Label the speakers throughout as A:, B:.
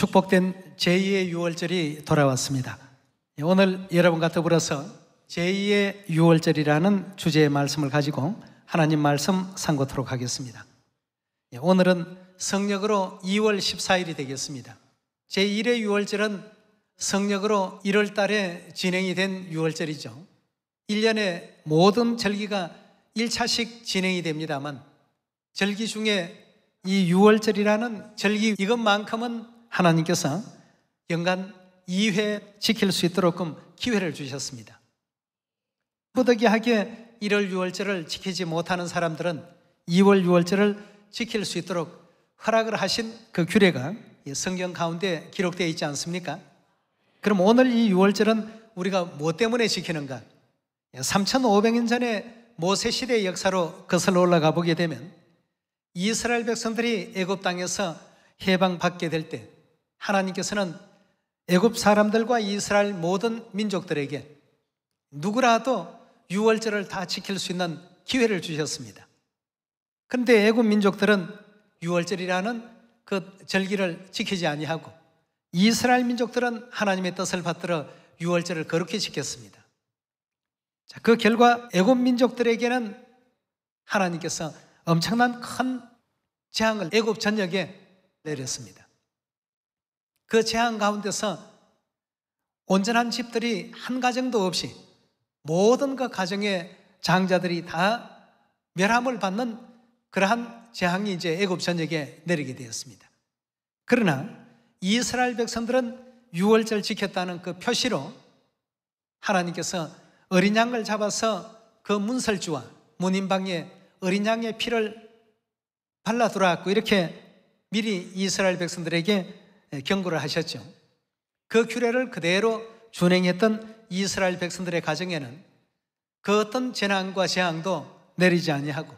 A: 축복된 제2의 6월절이 돌아왔습니다. 오늘 여러분과 더불어서 제2의 6월절이라는 주제의 말씀을 가지고 하나님 말씀 상고토록 하겠습니다. 예, 오늘은 성력으로 2월 14일이 되겠습니다. 제1의 6월절은 성력으로 1월 달에 진행이 된 6월절이죠. 1년에 모든 절기가 1차씩 진행이 됩니다만 절기 중에 이 6월절이라는 절기 이것만큼은 하나님께서 연간 2회 지킬 수 있도록끔 기회를 주셨습니다. 부득이하게 1월 6월절을 지키지 못하는 사람들은 2월 6월절을 지킬 수 있도록 허락을 하신 그 규례가 성경 가운데 기록되어 있지 않습니까? 그럼 오늘 이 6월절은 우리가 뭐 때문에 지키는가? 3,500년 예, 전에 모세 시대의 역사로 거슬러 올라가 보게 되면 이스라엘 백성들이 애굽 땅에서 해방받게 될때 하나님께서는 애굽 사람들과 이스라엘 모든 민족들에게 누구라도 유월절을 다 지킬 수 있는 기회를 주셨습니다. 근데 애굽 민족들은 유월절이라는 그 절기를 지키지 아니하고 이스라엘 민족들은 하나님의 뜻을 받들어 유월절을 거룩히 지켰습니다. 자, 그 결과 애굽 민족들에게는 하나님께서 엄청난 큰 재앙을 애굽 전역에 내렸습니다. 그 재앙 가운데서 온전한 집들이 한 가정도 없이 모든 그 가정의 장자들이 다 멸함을 받는 그러한 재앙이 이제 애굽 전역에 내리게 되었습니다. 그러나 이스라엘 백성들은 6월절 지켰다는 그 표시로 하나님께서 어린 양을 잡아서 그 문설주와 문인방에 어린 양의 피를 발라두라고 이렇게 미리 이스라엘 백성들에게 예, 경고를 하셨죠. 그 규례를 그대로 준행했던 이스라엘 백성들의 가정에는 그 어떤 재난과 재앙도 내리지 아니하고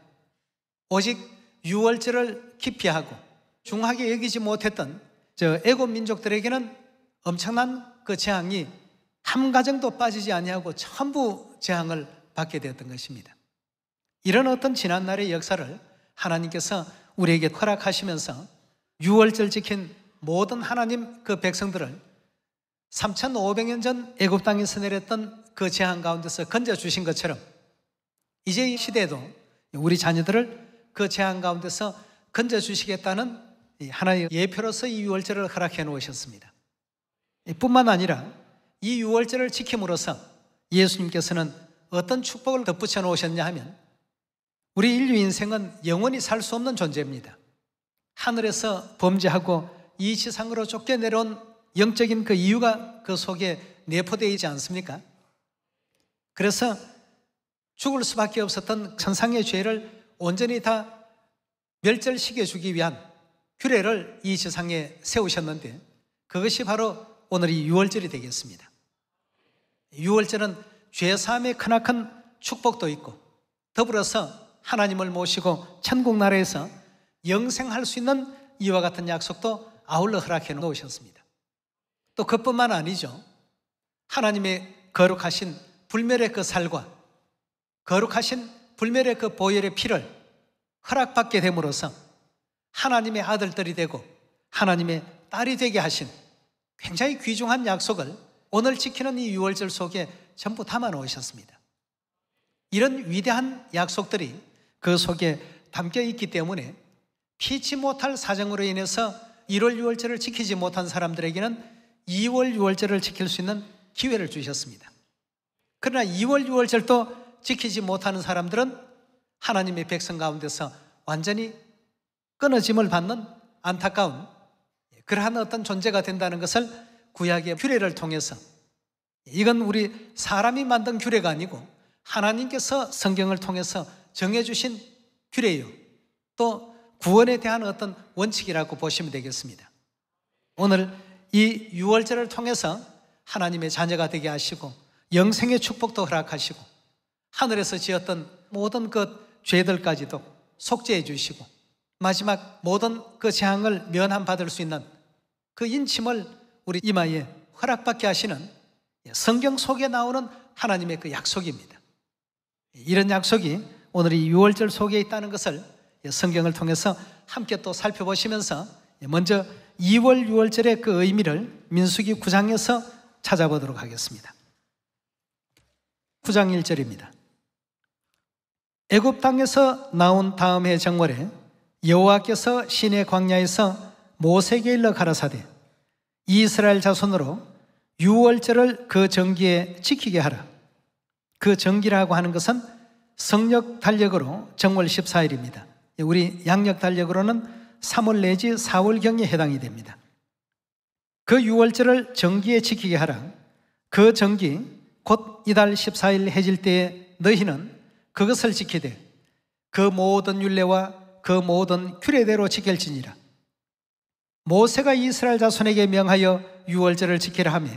A: 오직 유월절을 기피하고 중하게 여기지 못했던 저 애굽 민족들에게는 엄청난 그 재앙이 한 가정도 빠지지 아니하고 전부 재앙을 받게 되었던 것입니다. 이런 어떤 지난날의 역사를 하나님께서 우리에게 허락하시면서 유월절 지킨 모든 하나님 그 백성들을 3,500년 전 애굽 땅에 서내렸던 그 재앙 가운데서 건져 주신 것처럼 이제 이 시대에도 우리 자녀들을 그 재앙 가운데서 건져 주시겠다는 하나의 예표로서 이 유월절을 허락해 놓으셨습니다. 뿐만 아니라 이 유월절을 지킴으로써 예수님께서는 어떤 축복을 덧붙여 놓으셨냐 하면 우리 인류 인생은 영원히 살 수 없는 존재입니다. 하늘에서 범죄하고 이세상으로 쫓겨 내려온 영적인 그 이유가 그 속에 내포되어 있지 않습니까? 그래서 죽을 수밖에 없었던 천상의 죄를 온전히 다 멸절시켜 주기 위한 규례를 이 세상에 세우셨는데 그것이 바로 오늘이 유월절이 되겠습니다. 유월절은 죄사함의 크나큰 축복도 있고 더불어서 하나님을 모시고 천국 나라에서 영생할 수 있는 이와 같은 약속도 아울러 허락해 놓으셨습니다. 또 그뿐만 아니죠. 하나님의 거룩하신 불멸의 그 살과 거룩하신 불멸의 그 보혈의 피를 허락받게 됨으로써 하나님의 아들들이 되고 하나님의 딸이 되게 하신 굉장히 귀중한 약속을 오늘 지키는 이 6월절 속에 전부 담아 놓으셨습니다. 이런 위대한 약속들이 그 속에 담겨 있기 때문에 피치 못할 사정으로 인해서 1월 6월절을 지키지 못한 사람들에게는 2월 6월절을 지킬 수 있는 기회를 주셨습니다. 그러나 2월 6월절도 지키지 못하는 사람들은 하나님의 백성 가운데서 완전히 끊어짐을 받는 안타까운 예, 그러한 어떤 존재가 된다는 것을 구약의 규례를 통해서 예, 이건 우리 사람이 만든 규례가 아니고 하나님께서 성경을 통해서 정해주신 규례요또 구원에 대한 어떤 원칙이라고 보시면 되겠습니다. 오늘 이 6월절을 통해서 하나님의 자녀가 되게 하시고 영생의 축복도 허락하시고 하늘에서 지었던 모든 그 죄들까지도 속죄해 주시고 마지막 모든 그 재앙을 면함받을 수 있는 그 인침을 우리 이마에 허락받게 하시는 성경 속에 나오는 하나님의 그 약속입니다. 이런 약속이 오늘 이 6월절 속에 있다는 것을 예, 성경을 통해서 함께 또 살펴보시면서 예, 먼저 2월 6월절의 그 의미를 민수기 9장에서 찾아보도록 하겠습니다. 9장 1절입니다. 애굽 땅에서 나온 다음 해 정월에 여호와께서 신의 광야에서 모세에게 일러 가라사대 이스라엘 자손으로 6월절을그 정기에 지키게 하라. 그 정기라고 하는 것은 성력 달력으로 정월 14일입니다. 예, 우리 양력 달력으로는 3월 내지 4월경에 해당이 됩니다. 그 6월절을 정기에 지키게 하라. 그 정기, 곧 이달 14일 해질 때에 너희는 그것을 지키되 그 모든 율례와 그 모든 규례대로 지킬지니라. 모세가 이스라엘 자손에게 명하여 유월절을 지키라 하며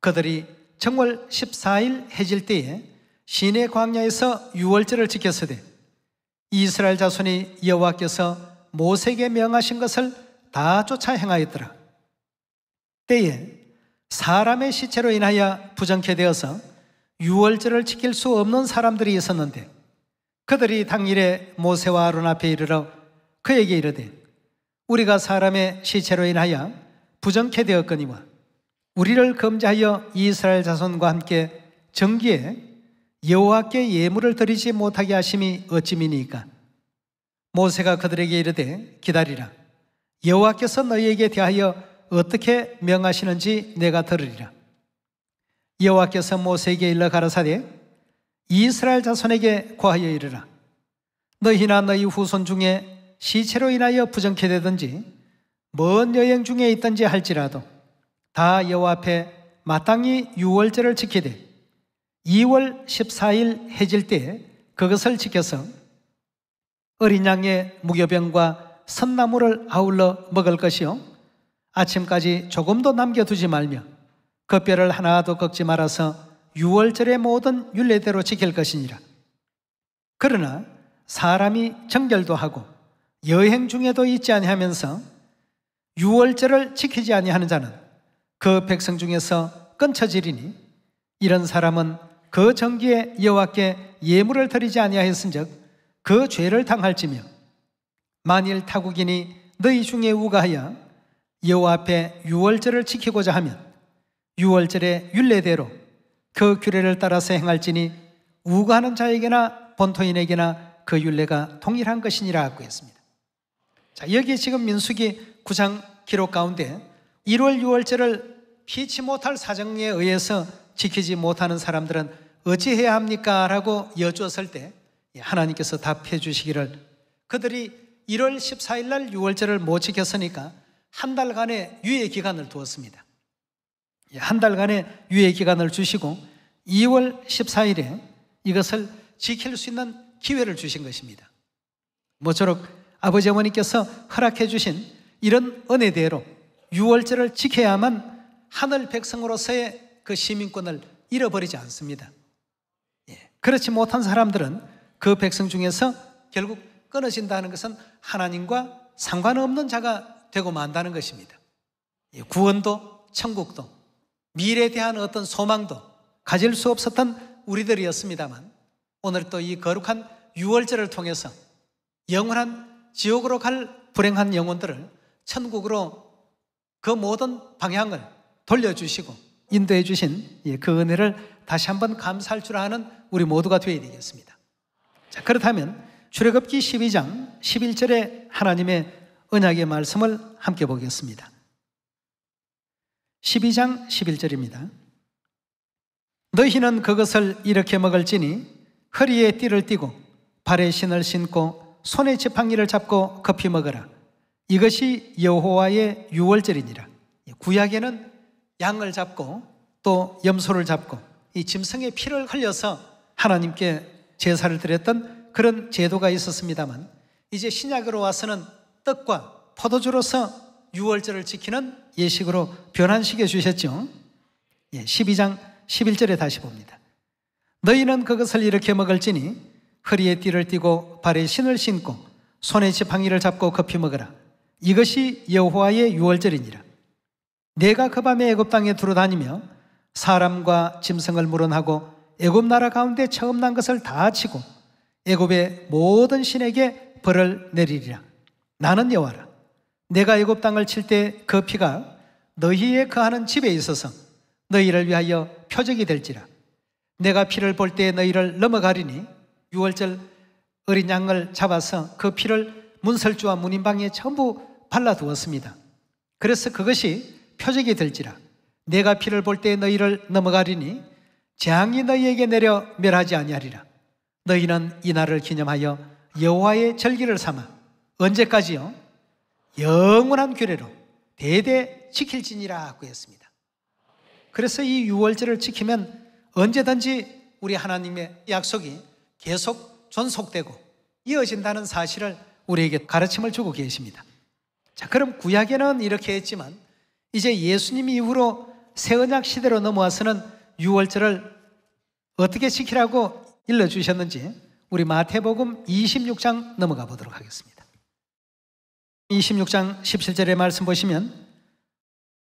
A: 그들이 정월 14일 해질 때에 시내 광야에서 유월절을 지켰으되 이스라엘 자손이 여호와께서 모세에게 명하신 것을 다 쫓아 행하였더라. 때에 사람의 시체로 인하여 부정케 되어서 유월절을 지킬 수 없는 사람들이 있었는데 그들이 당일에 모세와 아론 앞에 이르러 그에게 이르되 우리가 사람의 시체로 인하여 부정케 되었거니와 우리를 금지하여 이스라엘 자손과 함께 정기에 여호와께 예물을 드리지 못하게 하심이 어찌미니까 모세가 그들에게 이르되 기다리라 여호와께서 너희에게 대하여 어떻게 명하시는지 내가 들으리라 여호와께서 모세에게 일러 가라사대 이스라엘 자손에게 고하여 이르라 너희나 너희 후손 중에 시체로 인하여 부정케 되든지 먼 여행 중에 있든지 할지라도 다 여호와 앞에 마땅히 유월절을 지키되 2월 14일 해질 때에 그것을 지켜서 어린 양의 무교병과 선나무를 아울러 먹을 것이요. 아침까지 조금도 남겨두지 말며 그 뼈를 하나도 꺾지 말아서 6월절의 모든 윤례대로 지킬 것이니라. 그러나 사람이 정결도 하고 여행 중에도 있지 아니하면서 6월절을 지키지 아니하는 자는 그 백성 중에서 끊쳐지리니 이런 사람은 그 정기에 여호와께 예물을 드리지 아니하였은즉 그 죄를 당할지며 만일 타국인이 너희 중에 우가하여 여호와 앞에 유월절을 지키고자 하면 유월절의 율례대로그 규례를 따라서 행할지니 우가하는 자에게나 본토인에게나 그율례가 동일한 것이니라 하고 했습니다. 자 여기 지금 민수기 9장 기록 가운데 1월 6월절을 피치 못할 사정에 의해서 지키지 못하는 사람들은 어찌해야 합니까? 라고 여쭈었을 때 예, 하나님께서 답해 주시기를 그들이 1월 14일 날 6월절을 못 지켰으니까 한 달간의 유예 기간을 두었습니다. 예, 한 달간의 유예 기간을 주시고 2월 14일에 이것을 지킬 수 있는 기회를 주신 것입니다. 모쪼록 아버지 어머니께서 허락해 주신 이런 은혜대로 6월절을 지켜야만 하늘 백성으로서의 그 시민권을 잃어버리지 않습니다. 예. 그렇지 못한 사람들은 그 백성 중에서 결국 끊어진다는 것은 하나님과 상관없는 자가 되고 만다는 것입니다. 예. 구원도 천국도 미래에 대한 어떤 소망도 가질 수 없었던 우리들이었습니다만 오늘 또 이 거룩한 유월절을 통해서 영원한 지옥으로 갈 불행한 영혼들을 천국으로 그 모든 방향을 돌려주시고 인도해 주신 예, 그 은혜를 다시 한번 감사할 줄 아는 우리 모두가 되어야 되겠습니다. 자, 그렇다면 출애굽기 12장 11절에 하나님의 언약의 말씀을 함께 보겠습니다. 12장 11절입니다. 너희는 그것을 이렇게 먹을지니 허리에 띠를 띠고 발에 신을 신고 손에 지팡이를 잡고 급히 먹어라. 이것이 여호와의 유월절이니라. 예, 구약에는 양을 잡고 또 염소를 잡고 이 짐승의 피를 흘려서 하나님께 제사를 드렸던 그런 제도가 있었습니다만 이제 신약으로 와서는 떡과 포도주로서 유월절을 지키는 예식으로 변환시켜 주셨죠. 예, 12장 11절에 다시 봅니다. 너희는 그것을 일으켜 먹을지니 허리에 띠를 띠고 발에 신을 신고 손에 지팡이를 잡고 커피 먹으라. 이것이 여호와의 유월절이니라. 내가 그 밤에 애굽 땅에 들어다니며 사람과 짐승을 물어나고 애굽 나라 가운데 처음 난 것을 다 치고 애굽의 모든 신에게 벌을 내리리라. 나는 여호와라. 내가 애굽 땅을 칠 때 그 피가 너희의 그하는 집에 있어서 너희를 위하여 표적이 될지라. 내가 피를 볼 때 너희를 넘어가리니 유월절 어린 양을 잡아서 그 피를 문설주와 문인방에 전부 발라두었습니다. 그래서 그것이 표적이 될지라 내가 피를 볼 때 너희를 넘어가리니 재앙이 너희에게 내려 멸하지 아니하리라 너희는 이 날을 기념하여 여호와의 절기를 삼아 언제까지요? 영원한 규례로 대대 지킬지니라 구했습니다. 그래서 이 유월절을 지키면 언제든지 우리 하나님의 약속이 계속 존속되고 이어진다는 사실을 우리에게 가르침을 주고 계십니다. 자, 그럼 구약에는 이렇게 했지만 이제 예수님 이후로 새 언약 시대로 넘어와서는 6월절을 어떻게 지키라고 일러주셨는지 우리 마태복음 26장 넘어가 보도록 하겠습니다. 26장 17절의 말씀 보시면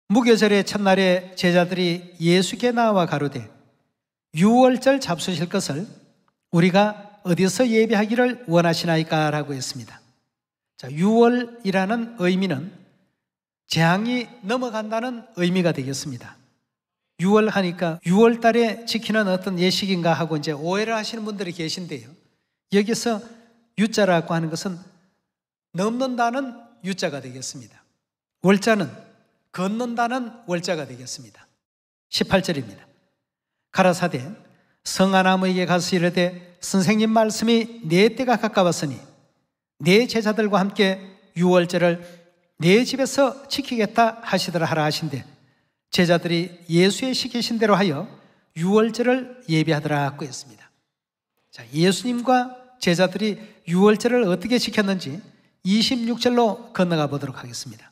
A: 무교절의 첫날에 제자들이 예수께 나와 가로되 6월절 잡수실 것을 우리가 어디서 예배하기를 원하시나이까 라고 했습니다. 자, 6월이라는 의미는 재앙이 넘어간다는 의미가 되겠습니다. 6월 하니까 6월 달에 지키는 어떤 예식인가 하고 이제 오해를 하시는 분들이 계신데요. 여기서 유자라고 하는 것은 넘는다는 유자가 되겠습니다. 월자는 걷는다는 월자가 되겠습니다. 18절입니다. 가라사대 성아나무에게 가서 이르되 선생님 말씀이 네 때가 가까웠으니 네 제자들과 함께 유월절을 내 집에서 지키겠다 하시더라 하라 하신대 제자들이 예수의 시키신 대로 하여 유월절을 예비하더라 꾸였습니다. 자, 예수님과 제자들이 유월절을 어떻게 지켰는지 26절로 건너가 보도록 하겠습니다.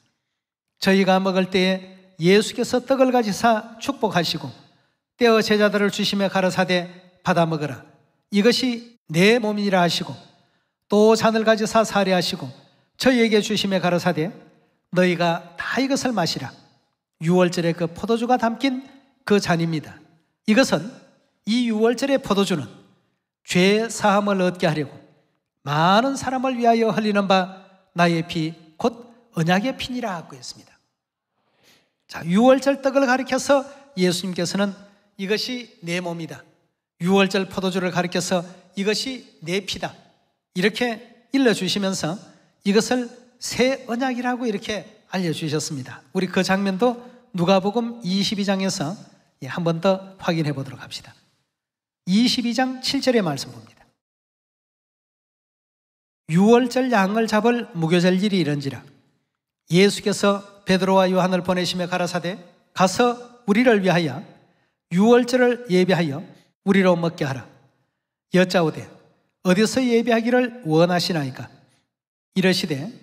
A: 저희가 먹을 때에 예수께서 떡을 가지사 축복하시고 떼어 제자들을 주심에 가라사대 받아 먹으라. 이것이 내 몸이라 하시고 또 잔을 가지사 사례하시고 저희에게 주심에 가라사대 너희가 다 이것을 마시라. 6월절에 그 포도주가 담긴 그 잔입니다. 이것은 이 6월절의 포도주는 죄 사함을 얻게 하려고 많은 사람을 위하여 흘리는 바 나의 피 곧 언약의 피니라 하고 했습니다. 자, 6월절 떡을 가리켜서 예수님께서는 이것이 내 몸이다. 6월절 포도주를 가리켜서 이것이 내 피다. 이렇게 일러 주시면서 이것을 새 언약이라고 이렇게 알려주셨습니다. 우리 그 장면도 누가복음 22장에서 예, 한번 더 확인해 보도록 합시다. 22장 7절의 말씀 봅니다. 6월절 양을 잡을 무교절 일이 이런지라 예수께서 베드로와 요한을 보내심에 가라사대 가서 우리를 위하여 6월절을 예배하여 우리로 먹게 하라. 여짜오되 어디서 예배하기를 원하시나이까? 이러시되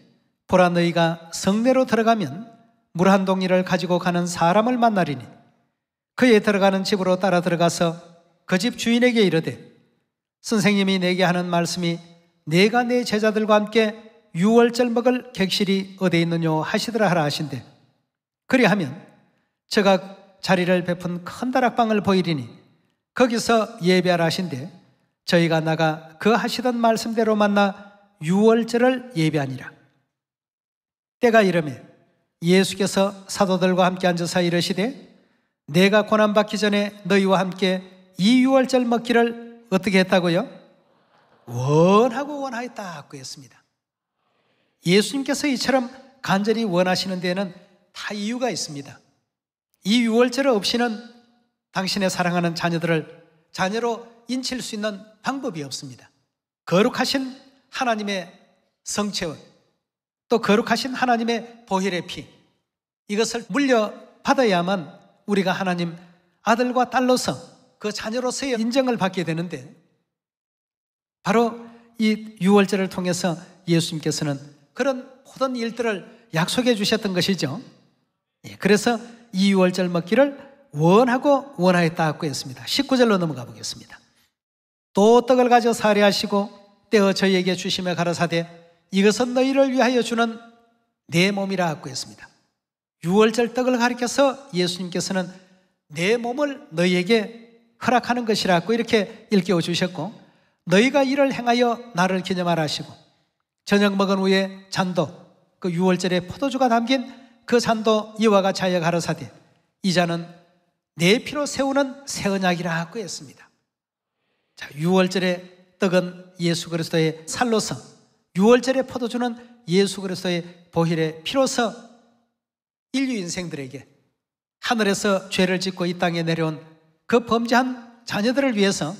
A: 보라 너희가 성내로 들어가면 물 한 동이를 가지고 가는 사람을 만나리니 그에 들어가는 집으로 따라 들어가서 그 집 주인에게 이르되 선생님이 내게 하는 말씀이 내가 내 제자들과 함께 유월절 먹을 객실이 어디에 있느냐 하시더라 하라 하신대 그리하면 저가 자리를 베푼 큰 다락방을 보이리니 거기서 예배하라 하신대 저희가 나가 그 하시던 말씀대로 만나 유월절을 예배하니라 때가 이르매 예수께서 사도들과 함께 앉아서 이르시되 내가 고난받기 전에 너희와 함께 이 유월절 먹기를 어떻게 했다고요? 원하고 원하였다고 그 했습니다. 예수님께서 이처럼 간절히 원하시는 데에는 다 이유가 있습니다. 이 유월절 없이는 당신의 사랑하는 자녀들을 자녀로 인칠 수 있는 방법이 없습니다. 거룩하신 하나님의 성체원, 또 거룩하신 하나님의 보혈의 피 이것을 물려받아야만 우리가 하나님 아들과 딸로서 그 자녀로서의 인정을 받게 되는데 바로 이 유월절을 통해서 예수님께서는 그런 모든 일들을 약속해 주셨던 것이죠. 예, 그래서 이 유월절 먹기를 원하고 원하였다고 했습니다. 19절로 넘어가 보겠습니다. 또 떡을 가져 사례하시고 떼어 저희에게 주심에 가라사대 이것은 너희를 위하여 주는 내 몸이라 하고했습니다. 6월절 떡을 가리켜서 예수님께서는 내 몸을 너희에게 허락하는 것이라고 이렇게 일깨워 주셨고 너희가 이를 행하여 나를 기념하라 하시고 저녁 먹은 후에 잔도 그 6월절에 포도주가 담긴 그 잔도 이와 같이 하여 가로사대 이자는 내 피로 세우는 새 언약이라 하고 했습니다. 자, 6월절의 떡은 예수 그리스도의 살로서 6월절의 포도주는 예수 그리스도의 보혈의 피로서 인류 인생들에게 하늘에서 죄를 짓고 이 땅에 내려온 그 범죄한 자녀들을 위해서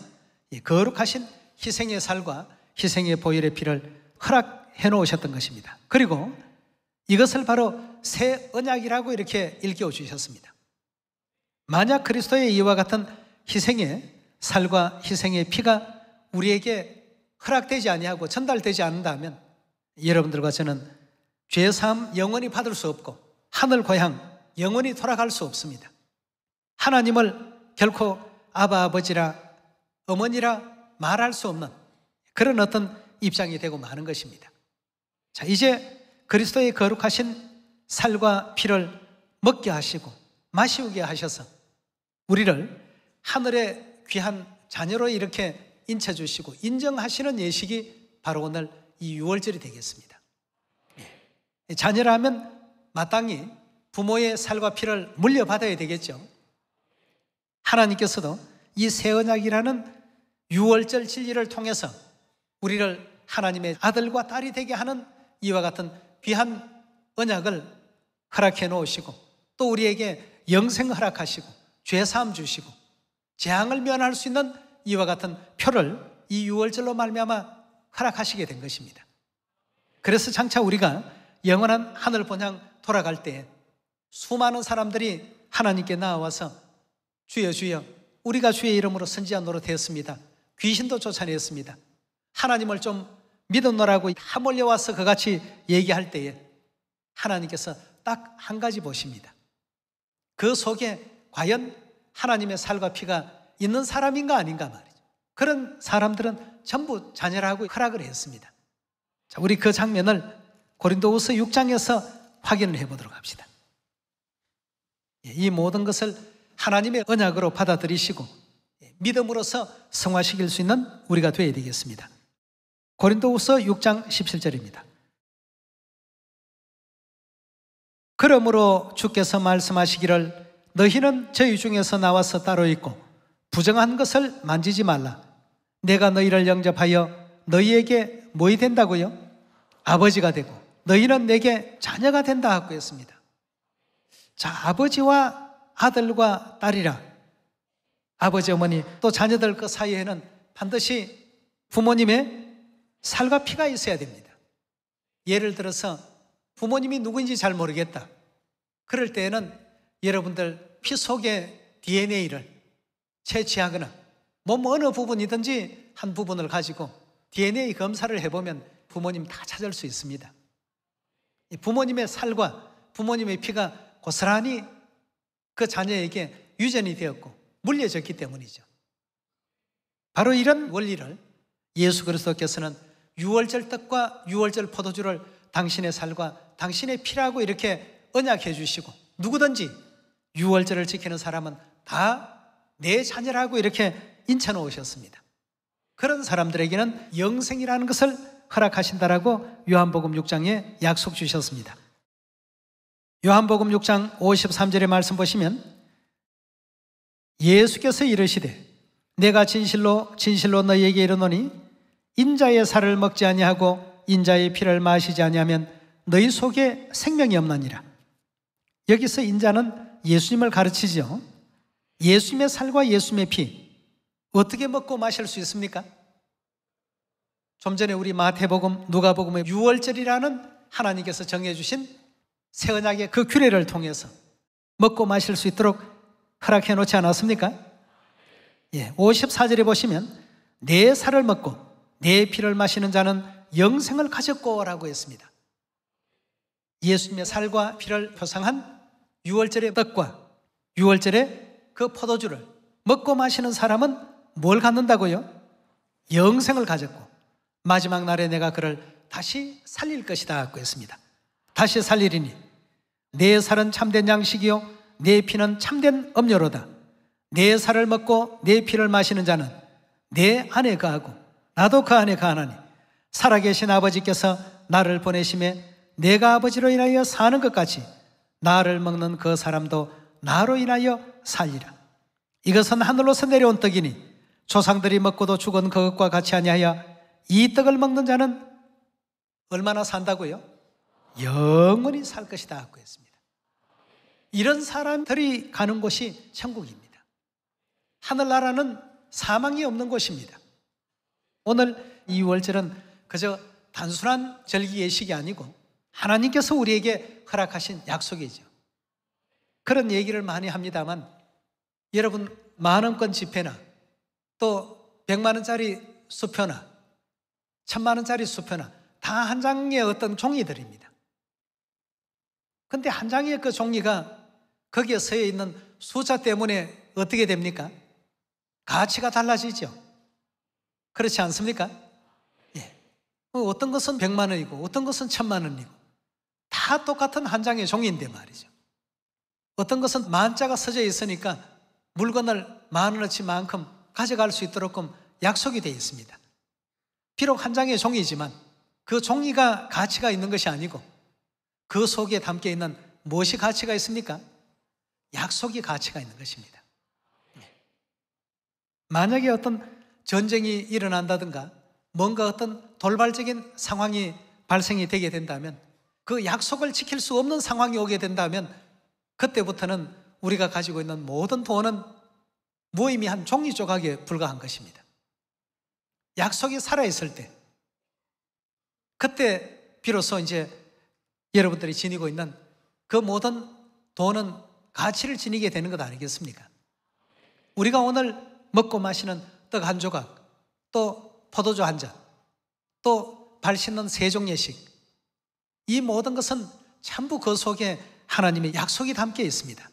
A: 거룩하신 희생의 살과 희생의 보혈의 피를 허락해 놓으셨던 것입니다. 그리고 이것을 바로 새 언약이라고 이렇게 일깨워 주셨습니다. 만약 그리스도의 이와 같은 희생의 살과 희생의 피가 우리에게 허락되지 아니하고 전달되지 않는다면 여러분들과 저는 죄삼 영원히 받을 수 없고 하늘 고향 영원히 돌아갈 수 없습니다. 하나님을 결코 아바 아버지라 어머니라 말할 수 없는 그런 어떤 입장이 되고 마는 것입니다. 자, 이제 그리스도의 거룩하신 살과 피를 먹게 하시고 마시우게 하셔서 우리를 하늘의 귀한 자녀로 이렇게 인쳐 주시고 인정하시는 예식이 바로 오늘 이 6월절이 되겠습니다. 예. 자녀라면 마땅히 부모의 살과 피를 물려받아야 되겠죠. 하나님께서도 이 새 언약이라는 6월절 진리를 통해서 우리를 하나님의 아들과 딸이 되게 하는 이와 같은 귀한 언약을 허락해 놓으시고 또 우리에게 영생 허락하시고 죄 사함 주시고 재앙을 면할 수 있는 이와 같은 표를 이 유월절로 말미암아 허락하시게 된 것입니다. 그래서 장차 우리가 영원한 하늘 본향 돌아갈 때 수많은 사람들이 하나님께 나와서 주여 주여 우리가 주의 이름으로 선지한 노릇되었습니다. 귀신도 쫓아냈습니다. 하나님을 좀 믿었노라고 하몰려 와서 그같이 얘기할 때에 하나님께서 딱 한 가지 보십니다. 그 속에 과연 하나님의 살과 피가 있는 사람인가 아닌가 말이에요. 그런 사람들은 전부 자녀라고 허락을 했습니다. 자, 우리 그 장면을 고린도후서 6장에서 확인을 해보도록 합시다. 예, 이 모든 것을 하나님의 언약으로 받아들이시고 예, 믿음으로서 성화시킬 수 있는 우리가 되어야 되겠습니다. 고린도후서 6장 17절입니다. 그러므로 주께서 말씀하시기를 너희는 저희 중에서 나와서 따로 있고 부정한 것을 만지지 말라. 내가 너희를 영접하여 너희에게 뭐이 된다고요? 아버지가 되고 너희는 내게 자녀가 된다 하고 했습니다. 자, 아버지와 아들과 딸이라 아버지 어머니 또 자녀들 그 사이에는 반드시 부모님의 살과 피가 있어야 됩니다. 예를 들어서 부모님이 누구인지 잘 모르겠다. 그럴 때에는 여러분들 피속에 DNA를 채취하거나 몸 어느 부분이든지 한 부분을 가지고 DNA 검사를 해보면 부모님 다 찾을 수 있습니다. 부모님의 살과 부모님의 피가 고스란히 그 자녀에게 유전이 되었고 물려졌기 때문이죠. 바로 이런 원리를 예수 그리스도께서는 유월절 떡과 유월절 포도주를 당신의 살과 당신의 피라고 이렇게 언약해 주시고 누구든지 유월절을 지키는 사람은 다 내 자녀라고 이렇게 인쳐 놓으셨습니다. 그런 사람들에게는 영생이라는 것을 허락하신다라고 요한복음 6장에 약속 주셨습니다. 요한복음 6장 53절의 말씀 보시면 예수께서 이르시되 내가 진실로 진실로 너희에게 이르노니 인자의 살을 먹지 아니하고 인자의 피를 마시지 아니하면 너희 속에 생명이 없나니라 여기서 인자는 예수님을 가르치지요. 예수님의 살과 예수님의 피. 어떻게 먹고 마실 수 있습니까? 좀 전에 우리 마태복음, 누가복음의 6월절이라는 하나님께서 정해주신 새 언약의 그 규례를 통해서 먹고 마실 수 있도록 허락해 놓지 않았습니까? 예, 54절에 보시면 내 살을 먹고 내 피를 마시는 자는 영생을 가졌고 라고 했습니다. 예수님의 살과 피를 표상한 6월절의 떡과 6월절의 그 포도주를 먹고 마시는 사람은 뭘 갖는다고요? 영생을 가졌고 마지막 날에 내가 그를 다시 살릴 것이다 하고 습니다 다시 살리리니 내 살은 참된 양식이요 내 피는 참된 음료로다. 내 살을 먹고 내 피를 마시는 자는 내 안에 가하고 나도 그 안에 가하나니 살아계신 아버지께서 나를 보내심에 내가 아버지로 인하여 사는 것 같이 나를 먹는 그 사람도 나로 인하여 살리라. 이것은 하늘로서 내려온 떡이니 조상들이 먹고도 죽은 그것과 같이 아니하여 이 떡을 먹는 자는 얼마나 산다고요? 영원히 살 것이다 하고 했습니다. 이런 사람들이 가는 곳이 천국입니다. 하늘나라는 사망이 없는 곳입니다. 오늘 이월절은 그저 단순한 절기 예식이 아니고 하나님께서 우리에게 허락하신 약속이죠. 그런 얘기를 많이 합니다만 여러분 만원권 집회나 또 100만 원짜리 수표나 1 0 0 0만 원짜리 수표나 다 한 장의 어떤 종이들입니다. 근데 한 장의 그 종이가 거기에 서 있는 숫자 때문에 어떻게 됩니까? 가치가 달라지죠. 그렇지 않습니까? 예. 그 어떤 것은 100만 원이고 어떤 것은 1 0 0 0만 원이고 다 똑같은 한 장의 종인데 말이죠. 어떤 것은 만자가 서져 있으니까 물건을 만 원어치만큼 가져갈 수 있도록 약속이 되어 있습니다. 비록 한 장의 종이지만 그 종이가 가치가 있는 것이 아니고 그 속에 담겨 있는 무엇이 가치가 있습니까? 약속이 가치가 있는 것입니다. 네. 만약에 어떤 전쟁이 일어난다든가 뭔가 어떤 돌발적인 상황이 발생이 되게 된다면 그 약속을 지킬 수 없는 상황이 오게 된다면 그때부터는 우리가 가지고 있는 모든 돈은 무의미한 종이 조각에 불과한 것입니다. 약속이 살아있을 때, 그때 비로소 이제 여러분들이 지니고 있는 그 모든 돈은 가치를 지니게 되는 것 아니겠습니까? 우리가 오늘 먹고 마시는 떡 한 조각, 또 포도주 한 잔, 또 발 씻는 세종 예식, 이 모든 것은 전부 그 속에 하나님의 약속이 담겨 있습니다.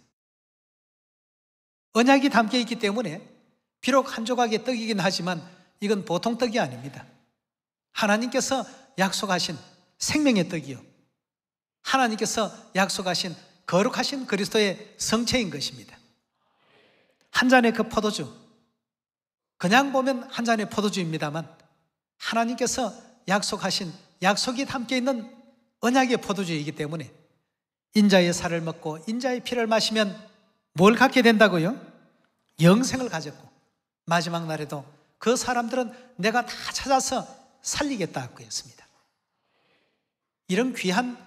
A: 언약이 담겨 있기 때문에 비록 한 조각의 떡이긴 하지만 이건 보통 떡이 아닙니다. 하나님께서 약속하신 생명의 떡이요. 하나님께서 약속하신 거룩하신 그리스도의 성체인 것입니다. 한 잔의 그 포도주. 그냥 보면 한 잔의 포도주입니다만 하나님께서 약속하신 약속이 담겨 있는 언약의 포도주이기 때문에 인자의 살을 먹고 인자의 피를 마시면 뭘 갖게 된다고요? 영생을 가졌고 마지막 날에도 그 사람들은 내가 다 찾아서 살리겠다고 했습니다. 이런 귀한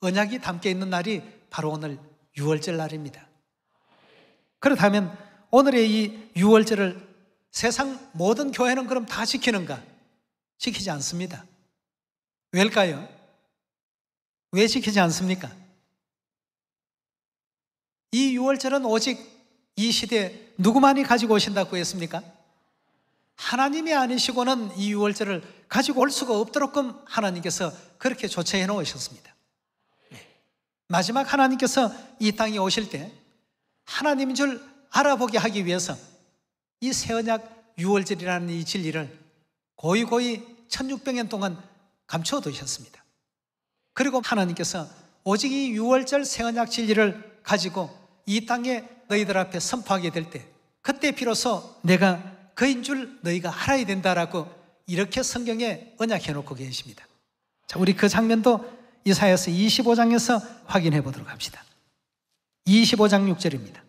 A: 언약이 담겨 있는 날이 바로 오늘 6월절 날입니다. 그렇다면 오늘의 이 6월절을 세상 모든 교회는 그럼 다 지키는가? 지키지 않습니다. 왜일까요? 왜 지키지 않습니까? 이 6월절은 오직 이 시대에 누구만이 가지고 오신다고 했습니까? 하나님이 아니시고는 이 유월절을 가지고 올 수가 없도록끔 하나님께서 그렇게 조처해 놓으셨습니다. 예. 마지막 하나님께서 이 땅에 오실 때하나님줄 알아보게 하기 위해서 이 새언약 유월절이라는 이 진리를 고이 고이 1600년 동안 감춰두셨습니다. 그리고 하나님께서 오직 이 유월절 새언약 진리를 가지고 이 땅에 너희들 앞에 선포하게 될 때, 그때 비로소 내가 그인 줄 너희가 알아야 된다라고 이렇게 성경에 언약해 놓고 계십니다. 자, 우리 그 장면도 이사야서 25장에서 확인해 보도록 합시다. 25장 6절입니다.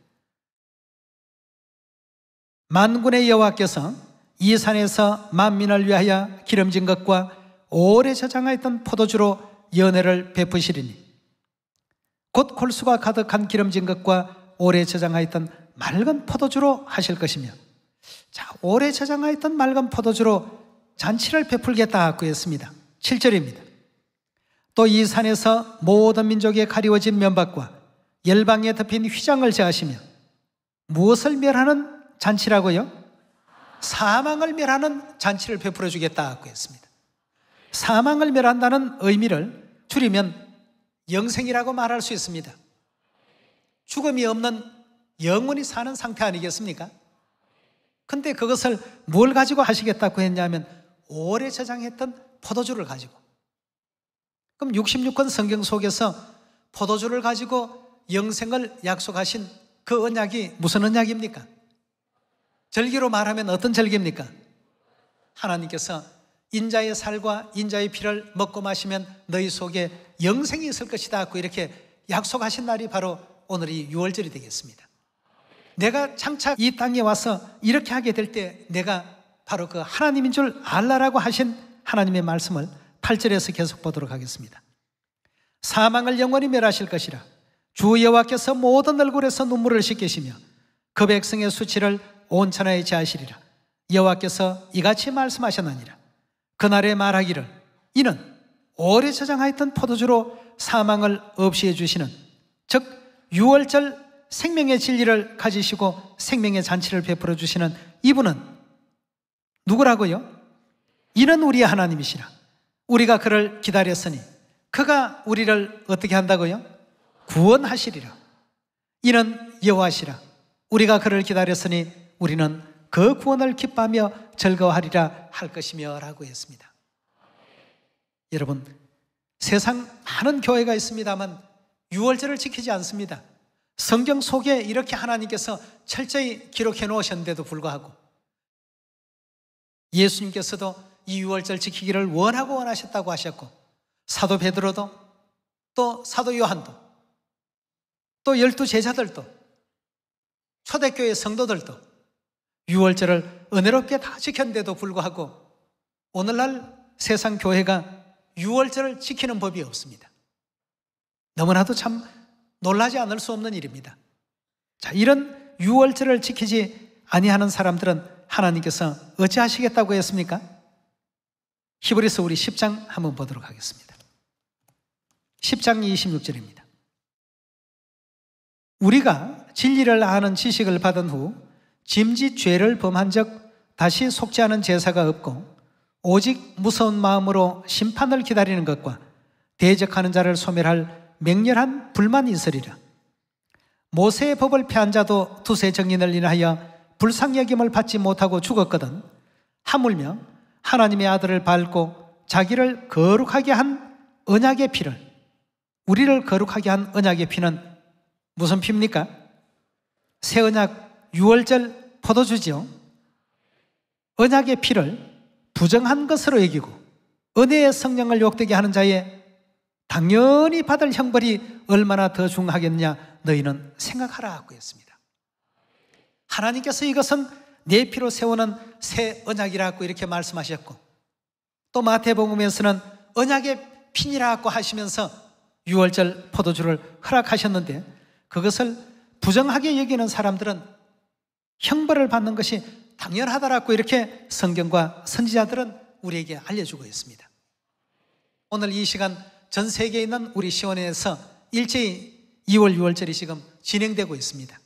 A: 만군의 여호와께서 이 산에서 만민을 위하여 기름진 것과 오래 저장하였던 포도주로 연회를 베푸시리니 곧 골수가 가득한 기름진 것과 오래 저장하였던 맑은 포도주로 하실 것이며 자 오래 저장하였던 맑은 포도주로 잔치를 베풀겠다 하고 했습니다 7절입니다. 또 이 산에서 모든 민족의 가리워진 면박과 열방에 덮인 휘장을 제하시며 무엇을 멸하는 잔치라고요? 사망을 멸하는 잔치를 베풀어 주겠다고 했습니다. 사망을 멸한다는 의미를 줄이면 영생이라고 말할 수 있습니다. 죽음이 없는 영원히 사는 상태 아니겠습니까? 근데 그것을 뭘 가지고 하시겠다고 했냐면 오래 저장했던 포도주를 가지고. 그럼 66권 성경 속에서 포도주를 가지고 영생을 약속하신 그 언약이 무슨 언약입니까? 절기로 말하면 어떤 절기입니까? 하나님께서 인자의 살과 인자의 피를 먹고 마시면 너희 속에 영생이 있을 것이다. 고 이렇게 약속하신 날이 바로 오늘이 6월절이 되겠습니다. 내가 장차 이 땅에 와서 이렇게 하게 될 때 내가 바로 그 하나님인 줄 알라라고 하신 하나님의 말씀을 8절에서 계속 보도록 하겠습니다. 사망을 영원히 멸하실 것이라 주 여호와께서 모든 얼굴에서 눈물을 씻기시며 그 백성의 수치를 온 천하에 제하시리라 여호와께서 이같이 말씀하셨느니라 그날에 말하기를 이는 오래 저장하였던 포도주로 사망을 없이 해주시는 즉 6월절 생명의 진리를 가지시고 생명의 잔치를 베풀어 주시는 이분은 누구라고요? 이는 우리 하나님이시라. 우리가 그를 기다렸으니 그가 우리를 어떻게 한다고요? 구원하시리라. 이는 여호와시라. 우리가 그를 기다렸으니 우리는 그 구원을 기뻐하며 즐거워하리라 할 것이며라고 했습니다. 여러분, 세상 많은 교회가 있습니다만 유월절을 지키지 않습니다. 성경 속에 이렇게 하나님께서 철저히 기록해 놓으셨는데도 불구하고 예수님께서도 이 유월절 지키기를 원하고 원하셨다고 하셨고 사도 베드로도 또 사도 요한도 또 열두 제자들도 초대교회 성도들도 유월절을 은혜롭게 다 지켰는데도 불구하고 오늘날 세상 교회가 유월절을 지키는 법이 없습니다. 너무나도 참 놀라지 않을 수 없는 일입니다. 자, 이런 유월절을 지키지 아니하는 사람들은 하나님께서 어찌하시겠다고 했습니까? 히브리서 우리 10장 한번 보도록 하겠습니다. 10장 26절입니다. 우리가 진리를 아는 지식을 받은 후 짐짓 죄를 범한 적 다시 속지 않은 제사가 없고 오직 무서운 마음으로 심판을 기다리는 것과 대적하는 자를 소멸할 맹렬한 불만이 있으리라. 모세의 법을 폐한 자도 두세 정인을 인하여 불상여김을 받지 못하고 죽었거든 하물며 하나님의 아들을 밟고 자기를 거룩하게 한 언약의 피를 우리를 거룩하게 한 언약의 피는 무슨 피입니까? 새 언약 6월절 포도주지요. 언약의 피를 부정한 것으로 여기고 은혜의 성령을 욕되게 하는 자의 당연히 받을 형벌이 얼마나 더 중하겠냐 너희는 생각하라고 했습니다. 하나님께서 이것은 내 피로 세우는 새 언약이라고 이렇게 말씀하셨고 또 마태복음에서는 언약의 핀이라고 하시면서 6월절 포도주를 허락하셨는데 그것을 부정하게 여기는 사람들은 형벌을 받는 것이 당연하다라고 이렇게 성경과 선지자들은 우리에게 알려주고 있습니다. 오늘 이 시간 전 세계에 있는 우리 시원에서 일제히 2월, 6월절이 지금 진행되고 있습니다.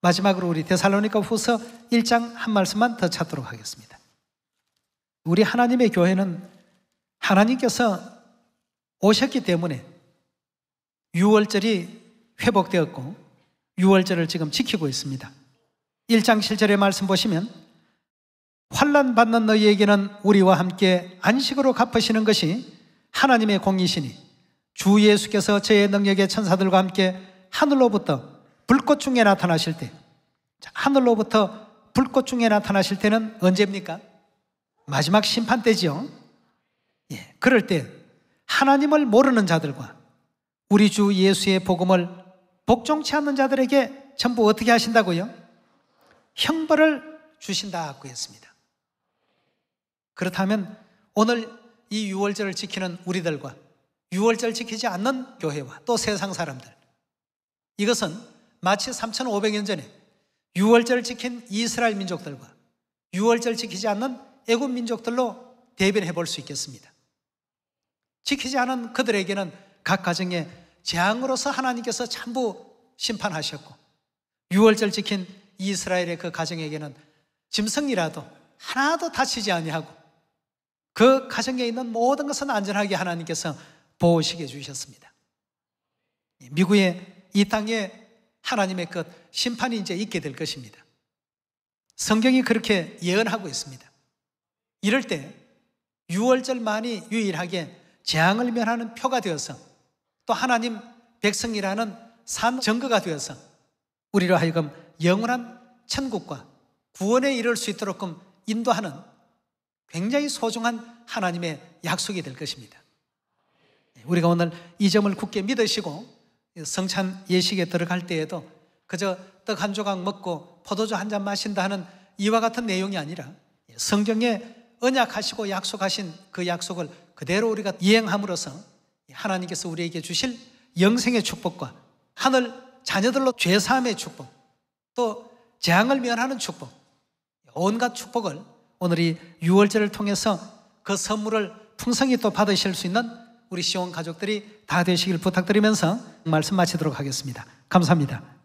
A: 마지막으로 우리 데살로니가 후서 1장 한 말씀만 더 찾도록 하겠습니다. 우리 하나님의 교회는 하나님께서 오셨기 때문에 6월절이 회복되었고 6월절을 지금 지키고 있습니다. 1장 7절의 말씀 보시면 환란 받는 너희에게는 우리와 함께 안식으로 갚으시는 것이 하나님의 공이시니 주 예수께서 제의 능력의 천사들과 함께 하늘로부터 불꽃 중에 나타나실 때 하늘로부터 불꽃 중에 나타나실 때는 언제입니까? 마지막 심판 때지요. 예, 그럴 때 하나님을 모르는 자들과 우리 주 예수의 복음을 복종치 않는 자들에게 전부 어떻게 하신다고요? 형벌을 주신다고 했습니다. 그렇다면 오늘 이 유월절을 지키는 우리들과 유월절 지키지 않는 교회와 또 세상 사람들. 이것은 마치 3,500년 전에 유월절 지킨 이스라엘 민족들과 유월절 지키지 않는 애굽 민족들로 대변해 볼 수 있겠습니다. 지키지 않은 그들에게는 각 가정에 재앙으로서 하나님께서 전부 심판하셨고 유월절 지킨 이스라엘의 그 가정에게는 짐승이라도 하나도 다치지 아니하고 그 가정에 있는 모든 것은 안전하게 하나님께서 보호시게 주셨습니다. 예, 미국의 이 땅에 하나님의 끝 심판이 이제 있게 될 것입니다. 성경이 그렇게 예언하고 있습니다. 이럴 때 6월절만이 유일하게 재앙을 면하는 표가 되어서 또 하나님 백성이라는 산 증거가 되어서 우리로 하여금 영원한 천국과 구원에 이를 수있도록 인도하는 굉장히 소중한 하나님의 약속이 될 것입니다. 네, 우리가 오늘 이 점을 굳게 믿으시고 성찬 예식에 들어갈 때에도 그저 떡 한 조각 먹고 포도주 한 잔 마신다 하는 이와 같은 내용이 아니라 예, 성경에 언약하시고 약속하신 그 약속을 그대로 우리가 이행함으로써 예, 하나님께서 우리에게 주실 영생의 축복과 하늘 자녀들로 죄사함의 축복 또 재앙을 면하는 축복 온갖 축복을 오늘 이 6월절을 통해서 그 선물을 풍성히 또 받으실 수 있는 우리 시온 가족들이 다 되시길 부탁드리면서 말씀 마치도록 하겠습니다. 감사합니다.